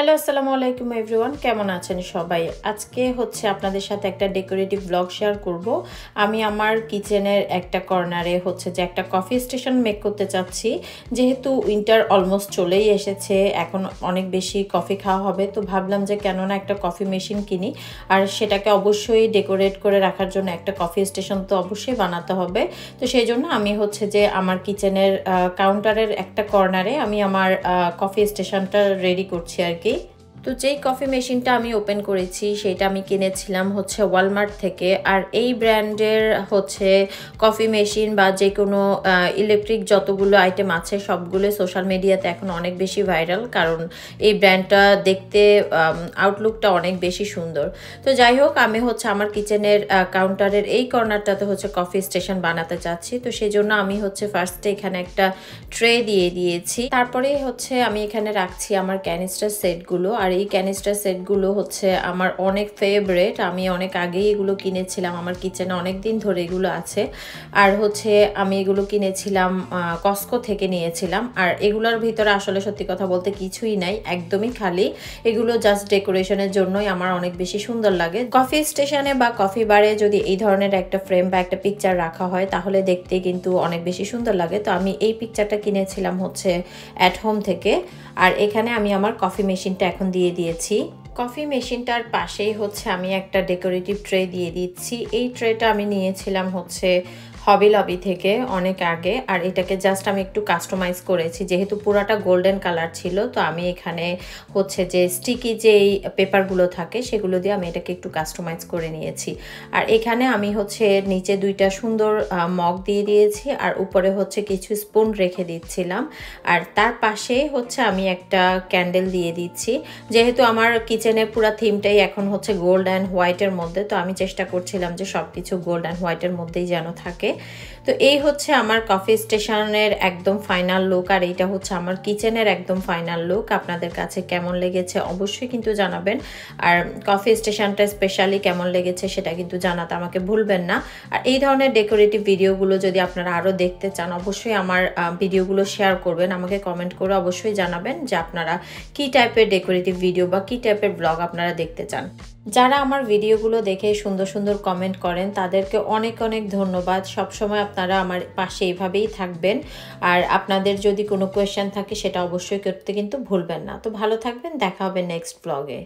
hello আসসালামু আলাইকুম everyone কেমন আছেন সবাই আজকে হচ্ছে আপনাদের সাথে একটা ডেকোরেটিভ ব্লগ শেয়ার করব আমি আমার কিচেনের একটা কর্নারে হচ্ছে যে একটা কফি স্টেশন মেক করতে চাচ্ছি যেহেতু উইন্টার অলমোস্ট চলেই এসেছে এখন অনেক বেশি কফি খাওয়া হবে তো ভাবলাম যে কেননা একটা কফি মেশিন কিনি আর সেটাকে অবশ্যই ডেকোরেট করে রাখার জন্য একটা কফি স্টেশন তো অবশ্যই বানাতে হবে তো সেই জন্য আমি হচ্ছে যে আমার কিচেনের কাউন্টারের একটা কর্নারে আমি আমার কফি স্টেশনটা রেডি করছি আর কি ter তো যেই কফি মেশিনটা আমি ওপেন করেছি সেটা আমি কিনেছিলাম হচ্ছে ওয়ালমার্ট থেকে আর এই ব্র্যান্ডের হচ্ছে কফি মেশিন বা যে কোনো ইলেকট্রিক যতগুলো আইটেম আছে সবগুলো সোশ্যাল মিডিয়াতে এখন অনেক বেশি ভাইরাল কারণ এই ব্র্যান্ডটা দেখতে আউটলুকটা অনেক বেশি সুন্দর তো যাই হোক আমি হচ্ছে আমার কিচেনের কাউন্টারের এই কর্নারটাতে হচ্ছে কফি স্টেশন বানাতে চাচ্ছি তো সেই জন্য আমি হচ্ছে ফার্স্টে এখানে একটা ট্রে দিয়ে দিয়েছি তারপরে হচ্ছে আমি এখানে রাখছি আমার ক্যানিস্টার সেটগুলো আর এই ক্যানিস্টার সেটগুলো হচ্ছে আমার অনেক ফেভারেট আমি অনেক আগেই এগুলো কিনেছিলাম আমার কিচেনে অনেক দিন ধরে এগুলো আছে আর হচ্ছে আমি এগুলো কিনেছিলাম কস্কো থেকে নিয়েছিলাম আর এগুলোর ভিতরে আসলে সত্যি কথা বলতে কিছুই নাই একদমই খালি এগুলো জাস্ট ডেকোরেশনের জন্যই আমার অনেক বেশি সুন্দর লাগে কফি স্টেশনে বা কফি বারে যদি এই ধরনের একটা ফ্রেম বা একটা পিকচার রাখা হয় তাহলে দেখতে কিন্তু অনেক বেশি সুন্দর লাগে তো আমি এই পিকচারটা কিনেছিলাম হচ্ছে অ্যাট হোম থেকে আর এখানে আমি আমার কফি মেশিনটা এখন দিয়ে দিয়ে দিয়েছি কফি মেশিনটার পাশেই হচ্ছে আমি একটা ডেকোরেটিভ ট্রে দিয়ে দিচ্ছি এই ট্রেটা আমি নিয়েছিলাম হচ্ছে হবি লবি থেকে অনেক আগে আর এটাকে জাস্ট আমি একটু কাস্টমাইজ করেছি যেহেতু পুরাটা গোল্ডেন কালার ছিল তো আমি এখানে হচ্ছে যে স্টিকি যেই পেপারগুলো থাকে সেগুলো দিয়ে আমি এটাকে একটু কাস্টমাইজ করে নিয়েছি আর এখানে আমি হচ্ছে নিচে দুইটা সুন্দর মগ দিয়ে দিয়েছি আর উপরে হচ্ছে কিছু স্পুন রেখে দিচ্ছিলাম আর তার পাশে হচ্ছে আমি একটা ক্যান্ডেল দিয়ে দিচ্ছি যেহেতু আমার কিচেনের পুরা থিমটাই এখন হচ্ছে গোল্ড অ্যান্ড হোয়াইটের মধ্যে তো আমি চেষ্টা করছিলাম যে সব কিছু গোল্ড অ্যান্ড হোয়াইটের মধ্যেই যেন থাকে তো এই হচ্ছে আমার কফি স্টেশনের একদম ফাইনাল লুক আর এইটা হচ্ছে আমার কিচেনের একদম ফাইনাল লুক আপনাদের কাছে কেমন লেগেছে অবশ্যই কিন্তু জানাবেন আর কফি স্টেশনটা স্পেশালি কেমন লেগেছে সেটা কিন্তু জানাতে আমাকে ভুলবেন না আর এই ধরনের ডেকোরেটিভ ভিডিওগুলো যদি আপনারা আরও দেখতে চান অবশ্যই আমার ভিডিওগুলো শেয়ার করবেন আমাকে কমেন্ট করে অবশ্যই জানাবেন যে আপনারা কি টাইপের ডেকোরেটিভ ভিডিও বা কি টাইপের ব্লগ আপনারা দেখতে চান যারা আমার ভিডিওগুলো দেখে সুন্দর সুন্দর কমেন্ট করেন তাদেরকে অনেক অনেক ধন্যবাদ সবসময় আপনারা আমার পাশে এইভাবেই থাকবেন আর আপনাদের যদি কোনো কোয়েশ্চেন থাকে সেটা অবশ্যই করতে কিন্তু ভুলবেন না তো ভালো থাকবেন দেখা হবে নেক্সট ব্লগে